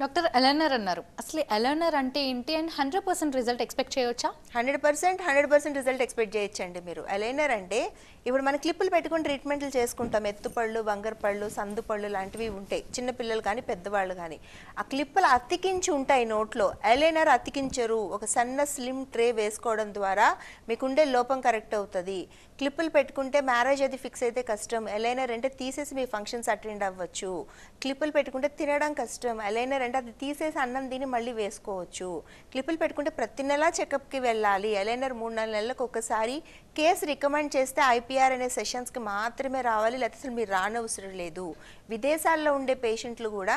doctor ఎలర్నర్ అన్నారు అసలు aligner అంటే ఏంటి and hundred percent result expect చేయొచ్చా hundred percent hundred percent result expect చేయొచ్చండి మీరు ఎలైనర్ అంటే ఇప్పుడు మన క్లిప్పులు పెట్టుకుని ట్రీట్మెంట్లు చేసుకుంటాం ఎత్తుపళ్ళు బంగరపళ్ళు సందుపళ్ళు లాంటివి ఉంటాయి చిన్నపిల్లలు కానీ పెద్దవాళ్ళు కానీ ఆ క్లిప్పులు అతికించి ఉంటాయి నోట్లో ఎలైనర్ అతికించరు ఒక సన్న స్లిమ్ ట్రే వేసుకోవడం ద్వారా మీకుండే లోపం కరెక్ట్ అవుతుంది క్లిప్పులు పెట్టుకుంటే మ్యారేజ్ అది ఫిక్స్ అయితే కష్టం ఎలైనర్ అంటే తీసేసి మీ ఫంక్షన్స్ అటెండ్ అవ్వచ్చు క్లిప్పులు పెట్టుకుంటే తినడం కష్టం ఎలైనర్ అంటే అది తీసేసి అన్నం తిని మళ్ళీ వేసుకోవచ్చు క్లిప్పులు పెట్టుకుంటే ప్రతి నెలా చెకప్కి వెళ్ళాలి ఎలైనర్ మూడు నాలుగు నెలలకు ఒకసారి కేసు రికమెండ్ చేస్తే ఐపీఆర్ అనే సెషన్స్కి మాత్రమే రావాలి లేకపోతే అసలు మీరు రానవసరం లేదు విదేశాల్లో ఉండే పేషెంట్లు కూడా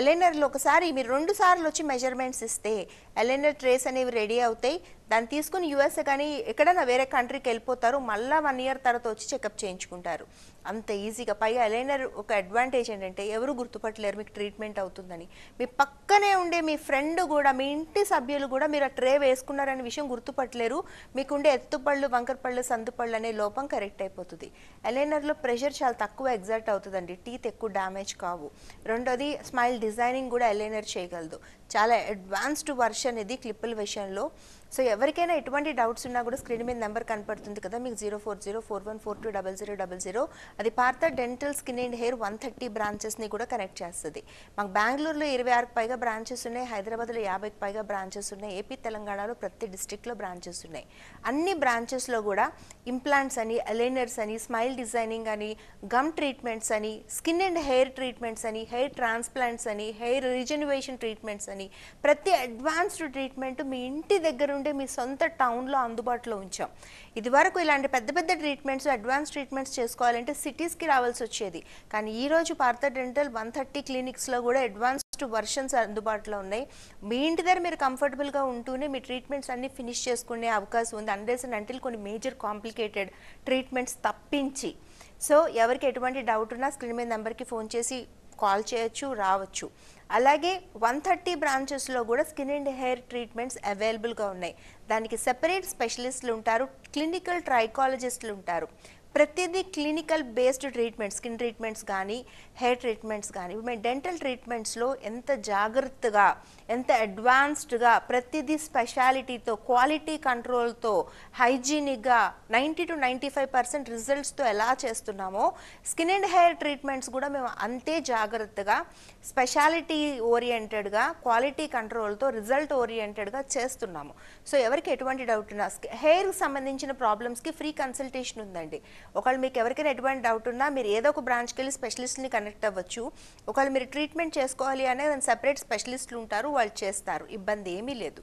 ఎలైనర్లు ఒకసారి మీరు రెండు సార్లు వచ్చి మెజర్మెంట్స్ ఇస్తే ఎలైనర్ ట్రేస్ అనేవి రెడీ అవుతాయి దాన్ని తీసుకుని యుఎస్ కానీ ఎక్కడైనా వేరే కంట్రీకి వెళ్ళిపోతారు మళ్ళీ వన్ ఇయర్ తర్వాత వచ్చి చెకప్ చేయించుకుంటారు అంత ఈజీగా పైగా ఎలైనర్ ఒక అడ్వాంటేజ్ ఏంటంటే ఎవరు గుర్తుపట్టలేరు మీకు ట్రీట్మెంట్ అవుతుందని మీ పక్కనే ఉండే మీ ఫ్రెండ్ కూడా మీ ఇంటి సభ్యులు కూడా మీరు ఆ ట్రే వేసుకున్నారనే విషయం గుర్తుపట్టలేరు మీకుండే ఎత్తుపళ్ళు వంకరపళ్ళు సందుపళ్ళు అనే లోపం కరెక్ట్ అయిపోతుంది ఎలైనర్లో ప్రెషర్ చాలా తక్కువ ఎగ్జాక్ట్ అవుతుందండి టీత్ ఎక్కువ డ్యామేజ్ కావు రెండోది స్మైల్ డిజైనింగ్ కూడా ఎలైనర్ చేయగలదు చాలా అడ్వాన్స్డ్ వర్షన్ ఇది క్లిప్పుల విషయంలో సో ఎవరికైనా ఎటువంటి డౌట్స్ ఉన్నా కూడా స్క్రీన్ మీద నెంబర్ కనపడుతుంది కదా మీకు zero four zero four one four two double zero double zero అది Partha dental skin and hair one thirty బ్రాంచెస్ని కూడా కనెక్ట్ చేస్తుంది మాకు బెంగళూరులో ఇరవై ఆరుకు పైగా బ్రాంచెస్ ఉన్నాయి హైదరాబాద్లో యాభైకి పైగా బ్రాంచెస్ ఉన్నాయి ఏపీ తెలంగాణలో ప్రతి డిస్టిక్లో బ్రాంచెస్ ఉన్నాయి అన్ని బ్రాంచెస్లో కూడా ఇంప్లాంట్స్ అని అలైనర్స్ అని స్మైల్ డిజైనింగ్ అని గమ్ ట్రీట్మెంట్స్ అని స్కిన్ అండ్ హెయిర్ ట్రీట్మెంట్స్ అని హెయిర్ ట్రాన్స్ప్లాంట్స్ అని హెయిర్ రిజనవేషన్ ట్రీట్మెంట్స్ అని ప్రతి అడ్వాన్స్డ్ ట్రీట్మెంట్ మీ ఇంటి దగ్గర ఉండే మీ సొంత టౌన్లో అందుబాటులో ఉంచాం ఇదివరకు ఇలాంటి పెద్ద పెద్ద ట్రీట్మెంట్స్ అడ్వాన్స్ ట్రీట్మెంట్స్ చేసుకోవాలంటే సిటీస్కి రావాల్సి వచ్చేది కానీ ఈరోజు పార్థ డెంటల్ వన్ థర్టీ క్లినిక్స్లో కూడా అడ్వాన్స్ వర్షన్స్ అందుబాటులో ఉన్నాయి మీ ఇంటి దగ్గర మీరు కంఫర్టబుల్గా ఉంటూనే మీ ట్రీట్మెంట్స్ అన్ని ఫినిష్ చేసుకునే అవకాశం ఉంది అండర్స్ అంటే కొన్ని మేజర్ కాంప్లికేటెడ్ ట్రీట్మెంట్స్ తప్పించి సో ఎవరికి ఎటువంటి డౌట్ ఉన్నా స్క్రీన్ మీద నెంబర్కి ఫోన్ చేసి కాల్ చేయొచ్చు రావచ్చు అలాగే వన్ థర్టీ బ్రాంచెస్లో కూడా స్కిన్ అండ్ హెయిర్ ట్రీట్మెంట్స్ అవైలబుల్గా ఉన్నాయి దానికి సెపరేట్ స్పెషలిస్టులు ఉంటారు క్లినికల్ ట్రైకాలజిస్టులు ఉంటారు ప్రతిదీ clinical based treatment skin treatments కానీ హెయిర్ ట్రీట్మెంట్స్ కానీ మేము డెంటల్ ట్రీట్మెంట్స్లో ఎంత జాగ్రత్తగా ఎంత అడ్వాన్స్డ్గా ప్రతిదీ స్పెషాలిటీతో క్వాలిటీ కంట్రోల్తో హైజీనిక్గా ninety to ninety five percent రిజల్ట్స్తో ఎలా చేస్తున్నామో స్కిన్ అండ్ హెయిర్ ట్రీట్మెంట్స్ కూడా మేము అంతే జాగ్రత్తగా స్పెషాలిటీ ఓరియంటెడ్గా క్వాలిటీ కంట్రోల్తో రిజల్ట్ ఓరియంటెడ్గా చేస్తున్నాము సో ఎవరికి ఎటువంటి డౌట్ ఉన్నా హెయిర్కి సంబంధించిన ప్రాబ్లమ్స్కి ఫ్రీ కన్సల్టేషన్ ఉందండి ఒకవేళ మీకు ఎవరికైనా ఎటువంటి డౌట్ ఉన్నా మీరు ఏదో ఒక బ్రాంచ్కి వెళ్ళి స్పెషలిస్ట్ని కనెక్ట్ అవ్వచ్చు ఒకవేళ మీరు ట్రీట్మెంట్ చేసుకోవాలి అనే సపరేట్ స్పెషలిస్టులు ఉంటారు వాళ్ళు చేస్తారు ఇబ్బంది ఏమీ లేదు